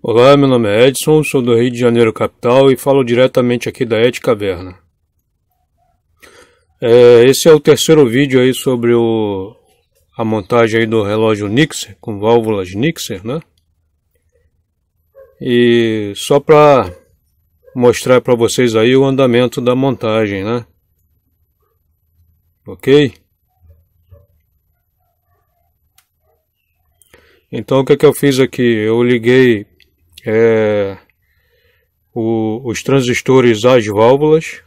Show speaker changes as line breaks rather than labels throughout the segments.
Olá, meu nome é Edson, sou do Rio de Janeiro capital e falo diretamente aqui da Ed Caverna. É, esse é o terceiro vídeo aí sobre o, a montagem aí do relógio Nixer, com válvulas Nixer, né? E só para mostrar para vocês aí o andamento da montagem, né? Ok? Então o que, é que eu fiz aqui? Eu liguei é, o, os transistores às válvulas,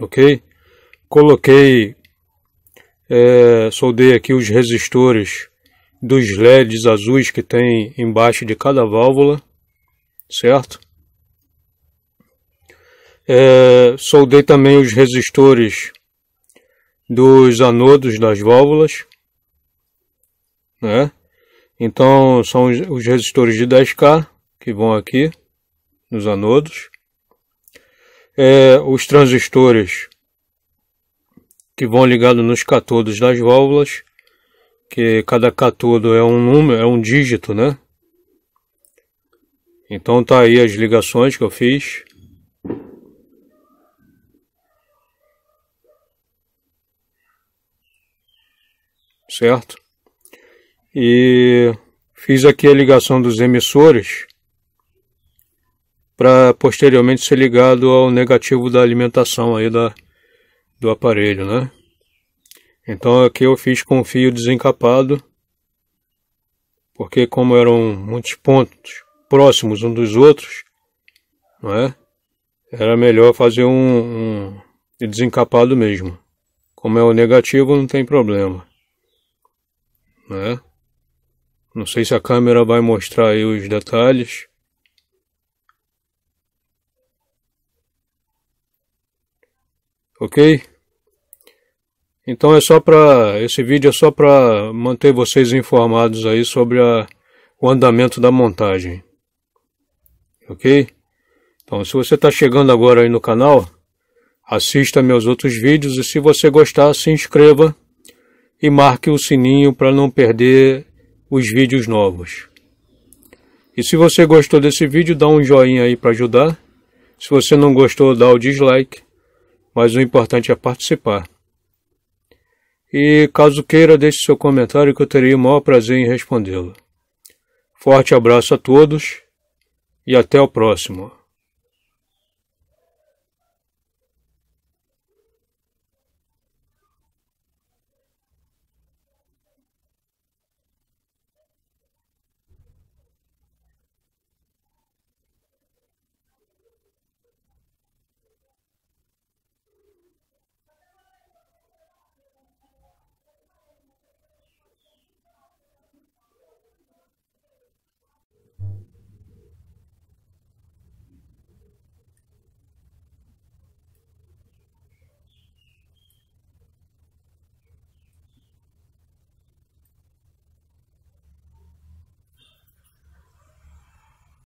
ok? Coloquei, é, soldei aqui os resistores dos LEDs azuis que tem embaixo de cada válvula, certo? É, soldei também os resistores dos anodos das válvulas, né? Então são os resistores de 10K que vão aqui nos anodos, é, os transistores que vão ligados nos catodos das válvulas, que cada catodo é um número, é um dígito, né? Então tá aí as ligações que eu fiz. certo? E fiz aqui a ligação dos emissores para posteriormente ser ligado ao negativo da alimentação aí da, do aparelho, né? Então aqui eu fiz com fio desencapado, porque como eram muitos pontos próximos um dos outros, não é? Era melhor fazer um, um desencapado mesmo. Como é o negativo, não tem problema né? Não sei se a câmera vai mostrar aí os detalhes. Ok? Então é só para esse vídeo é só para manter vocês informados aí sobre a, o andamento da montagem. Ok? Então se você está chegando agora aí no canal, assista meus outros vídeos e se você gostar, se inscreva e marque o sininho para não perder os vídeos novos. E se você gostou desse vídeo, dá um joinha aí para ajudar. Se você não gostou, dá o dislike, mas o importante é participar. E caso queira, deixe seu comentário que eu terei o maior prazer em respondê-lo. Forte abraço a todos e até o próximo.